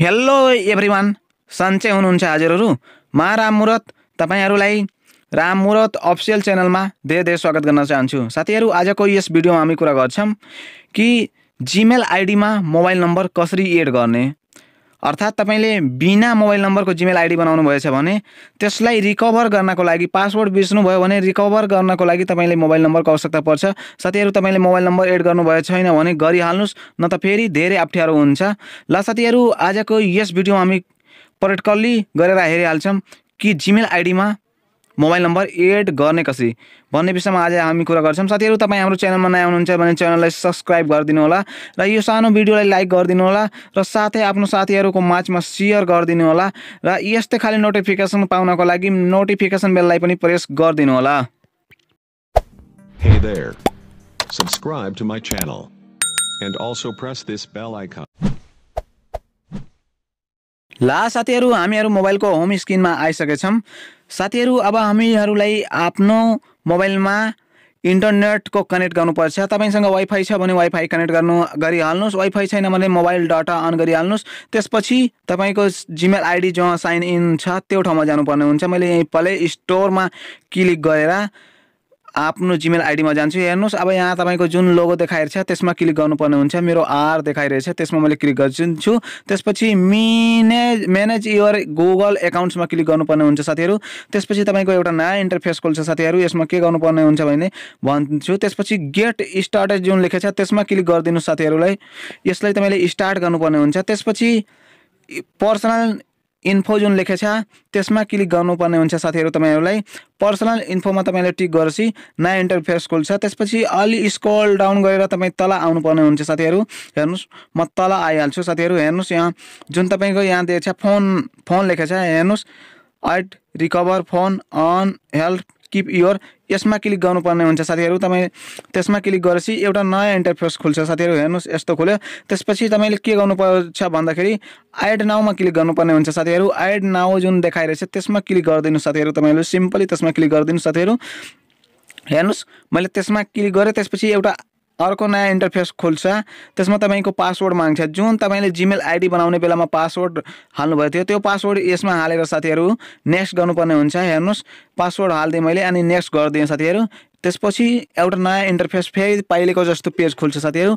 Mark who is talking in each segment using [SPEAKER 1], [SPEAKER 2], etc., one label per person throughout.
[SPEAKER 1] Hello every one सन्चै हुनुहुन्छ हजुरहरू म राम मुरत तपाईँहरूलाई राम मुरत अफिसियल च्यानलमा धेरै धेरै स्वागत गर्न चाहन्छु साथीहरू आजको यस भिडियोमा हामी कुरा गर्छौँ कि जिमेल आइडीमा मोबाइल नम्बर कसरी एड गर्ने अर्थात् तपाईँले बिना मोबाइल नम्बरको जिमेल आइडी बनाउनु भएछ भने त्यसलाई रिकभर गर्नको लागि पासवर्ड बिर्सनुभयो भने रिकभर गर्नको लागि तपाईँले मोबाइल नम्बरको आवश्यकता पर्छ साथीहरू तपाईँले मोबाइल नम्बर एड गर्नुभएको छैन भने गरिहाल्नुहोस् न त फेरि धेरै अप्ठ्यारो हुन्छ ल साथीहरू आजको यस भिडियोमा हामी पर्यटकल्ली गरेर हेरिहाल्छौँ कि जिमेल आइडीमा मोबाइल नम्बर एड गर्ने कसरी भन्ने विषयमा आज हामी कुरा गर्छौँ साथीहरू तपाईँ हाम्रो च्यानलमा नयाँ हुनुहुन्छ भने च्यानललाई सब्सक्राइब गरिदिनु होला र यो सानो भिडियोलाई लाइक गरिदिनु होला र साथै आफ्नो साथीहरूको माझमा सेयर गरिदिनु होला र यस्तै खालि नोटिफिकेसन पाउनको लागि नोटिफिकेसन बेललाई पनि प्रेस गरिदिनु होला Hey there. Subscribe to my channel. And also press this bell icon. ला साथीहरू हामीहरू मोबाइलको होम स्क्रिनमा आइसकेछौँ साथीहरू अब हामीहरूलाई आफ्नो मोबाइलमा इन्टरनेटको कनेक्ट गर्नुपर्छ तपाईँसँग वाइफाई छ भने वाइफाई कनेक्ट गर्नु गरिहाल्नुहोस् वाइफाई छैन भने मोबाइल डाटा अन गरिहाल्नुहोस् त्यसपछि तपाईँको जिमेल आइडी जहाँ साइन इन छ त्यो ठाउँमा जानुपर्ने हुन्छ मैले यहीँ प्ले स्टोरमा क्लिक गरेर आफ्नो जिमेल आइडीमा जान्छु हेर्नुहोस् अब यहाँ तपाईँको जुन लोगो देखाइरहेछ त्यसमा क्लिक गर्नुपर्ने हुन्छ मेरो आर देखाइरहेछ त्यसमा मैले क्लिक गरिदिन्छु त्यसपछि मिनेज म्यानेज युर गुगल एकाउन्ट्समा क्लिक गर्नुपर्ने हुन्छ साथीहरू त्यसपछि तपाईँको एउटा नयाँ इन्टरफेस खोल्छ साथीहरू यसमा के गर्नुपर्ने हुन्छ भने भन्छु त्यसपछि गेट स्टार्टेड जुन लेखेको छ त्यसमा क्लिक गरिदिनुहोस् साथीहरूलाई यसलाई तपाईँले स्टार्ट गर्नुपर्ने हुन्छ त्यसपछि पर्सनल इन्फो जुन लेखेको छ त्यसमा क्लिक गर्नुपर्ने हुन्छ साथीहरू तपाईँहरूलाई पर्सनल इन्फोमा तपाईँले टिक गरेपछि नयाँ इन्टरफेस खोल्छ त्यसपछि अलि स्क्रल डाउन गरेर तपाईँ तल आउनुपर्ने हुन्छ साथीहरू हेर्नुहोस् म तल आइहाल्छु साथीहरू हेर्नुहोस् यहाँ जुन तपाईँको यहाँ दिएको छ फोन फोन लेखेको छ हेर्नुहोस् add recover phone on health keep your यसमा क्लिक गर्नुपर्ने हुन्छ साथीहरू तपाईँ त्यसमा क्लिक गरेपछि एउटा नयाँ इन्टरफेस खुल्छ साथीहरू हेर्नुहोस् यस्तो खुल्यो त्यसपछि तपाईँले के गर्नुपर्छ भन्दाखेरि एड नाउमा क्लिक गर्नुपर्ने हुन्छ साथीहरू एड नाउ जुन देखाइरहेछ त्यसमा क्लिक गरिदिनु साथीहरू तपाईँहरू सिम्पली त्यसमा क्लिक गरिदिनु साथीहरू हेर्नुहोस् मैले त्यसमा क्लिक गरेँ त्यसपछि एउटा अर्को नयाँ इन्टरफेस खोल्छ त्यसमा तपाईँको पासवर्ड माग्छ जुन तपाईँले जिमेल आइडी बनाउने बेलामा पासवर्ड हाल्नुभएको थियो त्यो पासवर्ड यसमा हालेर साथीहरू नेक्स्ट गर्नुपर्ने हुन्छ हेर्नुहोस् पासवर्ड हालिदिएँ मैले अनि नेक्स्ट गरिदिएँ साथीहरू त्यसपछि एउटा नयाँ इन्टरफेस फेरि पहिलेको जस्तो पेज खोल्छ साथीहरू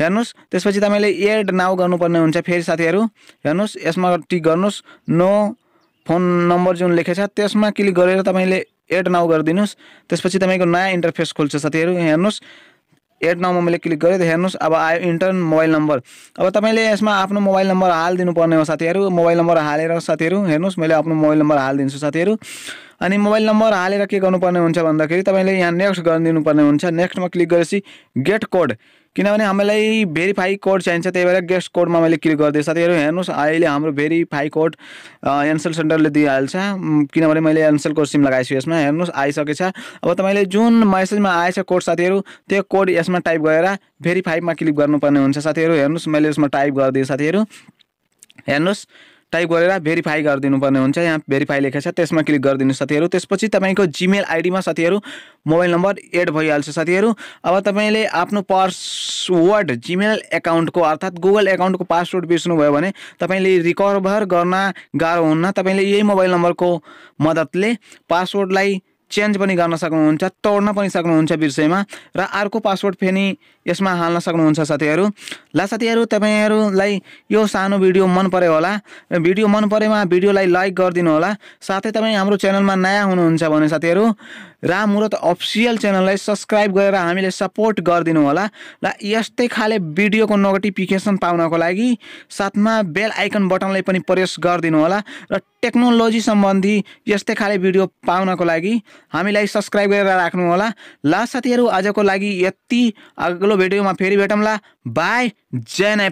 [SPEAKER 1] हेर्नुहोस् त्यसपछि तपाईँले एड नाउ गर्नुपर्ने हुन्छ फेरि साथीहरू हेर्नुहोस् यसमा टिक गर्नुहोस् नो फोन नम्बर जुन लेखेको छ त्यसमा क्लिक गरेर तपाईँले एड नाउ गरिदिनुहोस् त्यसपछि तपाईँको नयाँ इन्टरफेस खोल्छ साथीहरू हेर्नुहोस् एट नम्बरमा मैले क्लिक गरेँ हेर्नुहोस् अब आयो इन्टर्न मोबाइल नम्बर अब तपाईँले यसमा आफ्नो मोबाइल नम्बर हालिदिनुपर्ने हो साथीहरू मोबाइल नम्बर हालेर साथीहरू हेर्नुहोस् मैले आफ्नो मोबाइल नम्बर हालिदिन्छु साथीहरू अनि मोबाइल नम्बर हालेर के गर्नुपर्ने हुन्छ भन्दाखेरि तपाईँले यहाँ नेक्स्ट गरिदिनुपर्ने हुन्छ नेक्स्टमा क्लिक गरेपछि गेट कोड किनभने हामीलाई भेरिफाई कोड चाहिन्छ त्यही भएर गेस्ट कोडमा मैले क्लिक गरिदिएँ साथीहरू हेर्नुहोस् अहिले हाम्रो भेरिफाई कोड एनसेल सेन्टरले दिइहाल्छ किनभने मैले एनसेलको कोड सिम लगाएछु यसमा हेर्नुहोस् आइसकेछ अब तपाईँले जुन मेसेजमा आएछ कोड साथीहरू त्यो कोड यसमा टाइप गरेर भेरिफाईमा क्लिक गर्नुपर्ने हुन्छ साथीहरू हेर्नुहोस् मैले यसमा टाइप गरिदिएँ साथीहरू हेर्नुहोस् टाइप गरेर भेरिफाई गरिदिनु हुन्छ यहाँ भेरिफाई लेखेको छ त्यसमा क्लिक गरिदिनु साथीहरू त्यसपछि तपाईँको जिमेल आइडीमा साथीहरू मोबाइल नम्बर एड भइहाल्छ साथीहरू अब तपाईँले आफ्नो पासवर्ड जिमेल एकाउन्टको अर्थात् गुगल एकाउन्टको पासवर्ड बिर्सनुभयो भने तपाईँले रिकभर गर्न गाह्रो हुन्न तपाईँले यही मोबाइल नम्बरको मद्दतले पासवर्डलाई चेन्ज पनि गर्न सक्नुहुन्छ तोड्न पनि सक्नुहुन्छ बिर्सेमा र अर्को पासवर्ड फेरि यसमा हाल्न सक्नुहुन्छ साथीहरू ला साथीहरू तपाईँहरूलाई यो सानो भिडियो मन पऱ्यो होला भिडियो मन परेमा भिडियोलाई लाइक गरिदिनु होला साथै तपाईँ हाम्रो च्यानलमा नयाँ हुनुहुन्छ भने साथीहरू राममुरत अफिसियल च्यानललाई सब्सक्राइब गरेर हामीले सपोर्ट गरिदिनु होला र यस्तै खाले भिडियोको नोटिफिकेसन पाउनको लागि साथमा बेल आइकन बटनलाई पनि प्रेस गरिदिनु होला र टेक्नोलोजी सम्बन्धी यस्तै खाले भिडियो पाउनको लागि हामीलाई सब्सक्राइब गरेर राख्नु होला ल साथीहरू आजको लागि यति अग्लो भिडियोमा फेरि भेटौँला बाई जय नेपाल